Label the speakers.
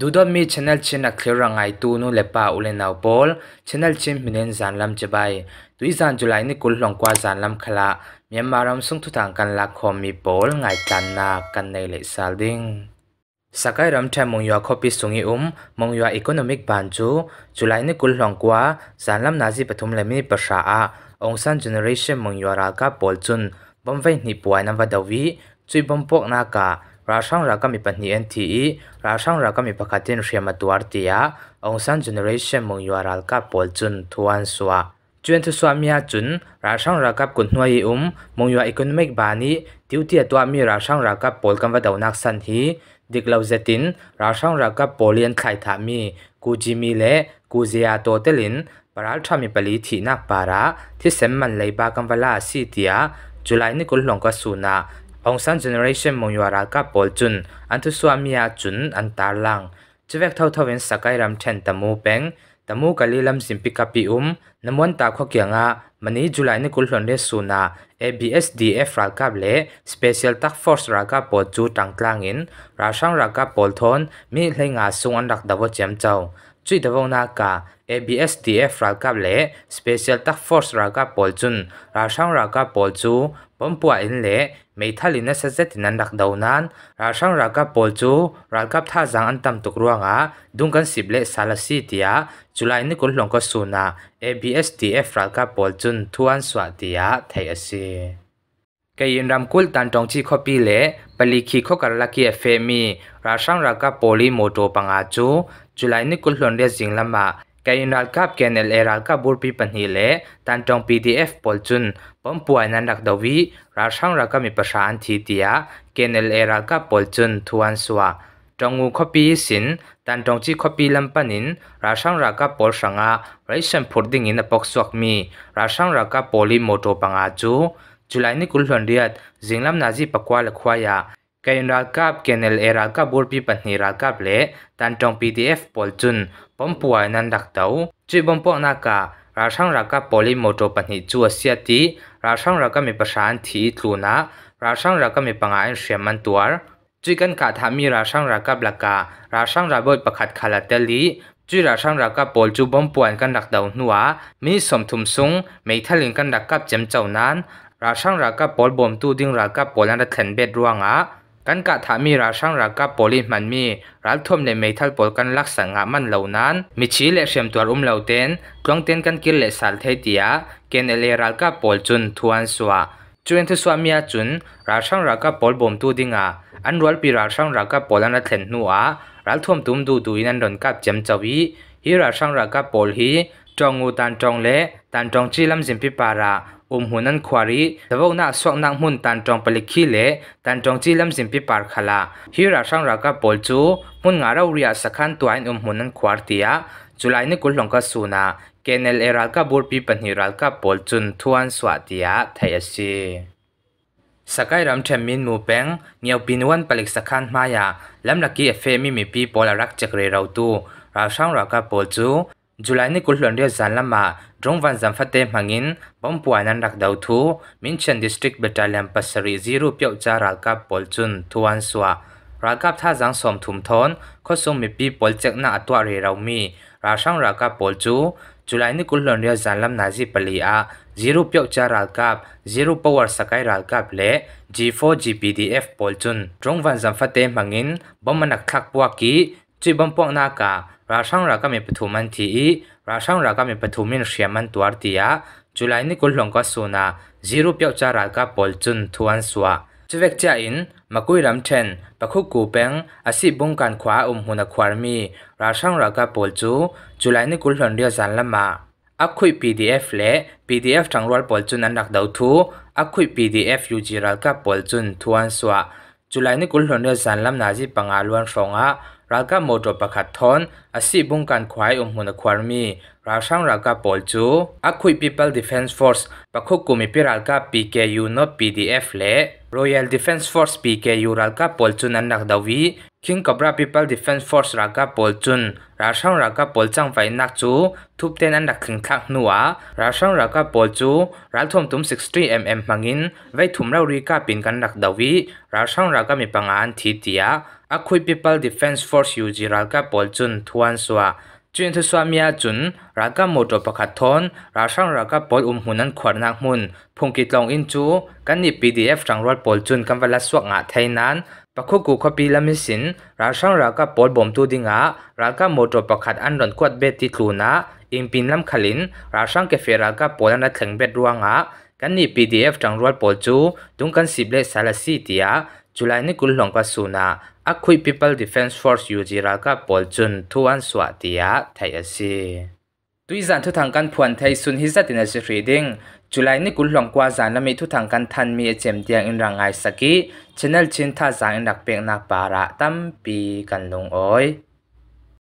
Speaker 1: ดูดอมีช a n e ชินักเคลียร์ง่าตัวนู้เล็บป้าอุเลนเอาบอลช a n e ชินมินเอนจานลำจะไปตุยจานจุลัยนี่กุลหลงกว่าจานลำคลาเมียนมารมส่งทุต่างกันลักคอมมีบอลไงตันนากันในเล็ซาลดิงสกายรัำแทมงยัวคอปิสุงิอุมมงยัวอีโคโนมิกบันจูจุลัยนี่กุลหลงกว่าจานลำนาจีปฐุมเลมิประชาอาองซันเจเนเรชั่นมงยัวรักกับบอลจุนบอมเวนฮิปวายนันวัดดวีจุยบอมปวกนาการาช่างรักก็มีปัญหาทีราช่างรักก็มีประกาศเรียนมาตัว์ตียองซันเจเนเรชันมงยัวรัลกับปอลจุนทวันสวาจวนทุสวามีอาจุนราช่างรักกับกุนหัวยอุมมงยัวอีกคนไม่บานีทิวเตียตัวมีราช่างรักกับปอลกันว่าดาวนักสันฮีดิกลาวเจตินราช่างรักกับปอลียนไข่ถามีกูจิมีเลกูเซียโตเตลินปราชามีปลีที่นักปาระที่เซมมันเลยบากัน่วลาสีเตีย จุลัยนี่กุลหลงกสูนาองซันเจเนเรชันมงยัวรากบปอลจุนอันทุสวามียาจุนอันตาลังจะเวกเท่าเท่าเวนสกายรัมเทนตะมูเป็งตะมูกะลีลัมสิมปิกาปิอุมน้ำวันตาขอเกียงะมันนี้จุลายนี่กุลหลนเลสูนา ABSDF รากับเล่ Special Task Force รากับปอลจูตังกลางอินราชังรากบปอลทอนมีเลงอาสุงอันดักดับวจิมเจ้าจุดเดวนากา ABSDF รากับเล่ Special Task Force รากับปอลจุนราชังรากบปอลจูปมปัวอินเล่ม่ทัลินเนสเซตินันดักดาวนั้นราชังรักกับปอลจูรักกับท่าจังอันตัมตุกรวงะดุงกันสิบเล็กซาลซีเดียจุลัยนิคุลลงก็สูนะ ABSDF รักกับปอลจุนทวนสวัสดียไทยสิกยินรำคุลตันตรงทีคบ้อปีเลปลิกีข้อกรลักีเอฟมีราชังรักกับปอลีโมโตปังอาจูจุลัยนิคุลลงเดียสิงลมากายนัลกับแกนเอลเอรัลกับบูรพปีปันฮีเล่ตันจงพีดีเอฟปอลจุนปมป่วยนันรักดาวีราชังรักกมีประชาอันทีเดียแกนเอลเอรัลกับปอลจุนทวนสวะจงงูคัปีสินตันจงจีคัปีลำปันินราชังรักกับปอลสังอาไรเซนพูดดิ้งอินปอกสวกมี ราชังรักกับปอลีโมโตปังอาจูจุลัยนี้กุลหลนเดียดจิงลำนาจีปักวาลควายากยนราลกาบเกนเอลเอราลกาบูร์ปีปนนีราลกาบเละตันจงพีดีเอฟปอลจุนปมป่วยนันดักเต้าจุบมปอกนักการาช่างรากาโพลิโมโตปันนีจอาเซียตีราช่างรากามีประชานทีตูนะราช่างรากามีปังอันเสียมันตัวจุกันกาทำมีราช่างรากาบลาการาช่างราบอยประคัดขาลาเตลีจุราช่างรากาปอลจูบมป่วยกันดักเต้าหนัวมีสมทุมซุงไม่ทะลึงกันดักกับเจมเจ้านั้น ราช่างรากาปอลบอมตูดิ้งรากาปอลนันทเทนเบ็ดรวงอ่ะกันกะถามีราช่างรักกับโอลิมันมีรัลทมในเมทัลปอลกันลักษณะมันเหล่านั้นมิชีและเชียมตัวอุ้มเหล่าเต้นลองเต้นกันกินและสัลเทียเกณฑ์เลรักกับปอลจุนทวนสวาจุนทุสวามีจุนราช่างรักกับปอลบ่มตูดิงาอันรัลปีราช่างรักกับปอลนัทเทนนัวรัลทมตุ้มดูดูนันดนกับเจมจวีฮิราช่างรักับปอลฮีจองูตันจองเละตันจองจีลำจิมพิปาระอุมหุนันควารีแต่วกนาสวกนักมุนตันจองปลิขี้เละตันจองจีลำจิมพิปาร์ขลาฮิราชังรากาปอลจูมุนงาเราเรียสักขันตัวอินอมหุนันควาร์ติยาจุลัยนี่กุลหลงกัสูนาเกเนลเอรัลกาบูรปีปันฮิรัลกาปอลจุนทวนสวัสดิยาไทยสีสกายรัมเชมินมูเปงเนียวปินวันปลิกสักขันมายาลำลักกี้เอฟเฟมิมีปีปอลรักจักเรเราตูราชังรากาปอลจูจุลายนี้กุหลานเรียกจันลามาจงวันจันฟัดเต็มหงินบอมปวานันรักดาวทูมินชันดิสตริกเบตาเลียนปัสรีซีรูปยอจารากับปอลจุนทวันสวะรักกับท่าจังสมถุมทนข้อสมมีปีปอลเจกนาตัวเรียรามีราชังรักกับปอลจูจุลายนี้กุหลานเรียกจันลาะนาจีปลีอาซีรูปยอจารากับซีรูปวอร์สกายรากับเล่ G4 GPDF ปอลจุนจงวันจันฟัดเต็มหงินบอมมันักคักปวากีจีบมปองนาการาชังรากามีปฐุมันที ราชังรากามีปฐุมินเชียมันตัวตียาจุลัยนี่กุลหลงก็สูนาจีรูปยอวจารากาปอลจุนทวนสวาจุเวกจ้าอินมาคุยรำเชนปะคุกูเปงอาศิบงการขวาอุมหุนควารมี ราชังรากาปอลจูจุลัยนี่กุลหลงเดียวจันละมาอักคุย PDF เละ PDF จังรวลปอลจุนอันนักดาวทูอักคุย PDF ยูจิรากาปอลจุนทวนสวาจุลัยนี่กุลหลงเดียวจันลำนาจีปังอาลวนสงอะรากับมอดประคัดทอนอาศิบุงการควายอมหุนควารมีราช่างรากับปอลจูอักคุย People Defense Force ประคุกุมิปิรากับ PKU นอ PDF เละ Royal Defense Force PKU ralka polchun annak dawi King Cobra People Defense Force raka polchun rasang raka polchang vai nak chu thupten annak khingthak nuwa rasang raka polchu ralthom tum 60 mm mangin vai thumrau rika pin kan nak dawi rasang raka mi pangan thi tia Akhui People Defense Force UG ralka polchun thuan suwa จุนทศวามียจุนรักกับมดประคัดทอนราช่างรักกับปอลอุ่มหุนนั้นขวานนักมุนพงกิตลองอินจูกันนี่ปีดีเอฟจังรอดปอลจุนกันเวลาสวกงะไทยนั้นปะคุกูขปีละมิสิน ราช่างรักกับปอลบ่มตูดิงะรักกับมดประคัดอันรอนกวดเบ็ดติดลูนะอิงปินลำขลิน ราช่างเกเฟรักกับปอลนั้นถึงเบ็ดรัวงะ กันนี่ปีดีเอฟจังรอดปอลจูดุงกันสิบเลสซาลาซีเตียจุลัยนี่กุลหลงกัสูนาอักขุย People Defense Force ยูจิรากับปอลจุนทุวันสวัสดียะไทยสิตุยสันทุทางการพวนไทยสุนฮิซสตินาสิฟรีดิงจุลัยนี้กุลหลงกว่าสานละมีทุทางการทันมีเจมเดียงอินรังไอสกิชแนลชินท่าสานอินดักเป็ยนักปาระตั้มปีกันลงอ้อย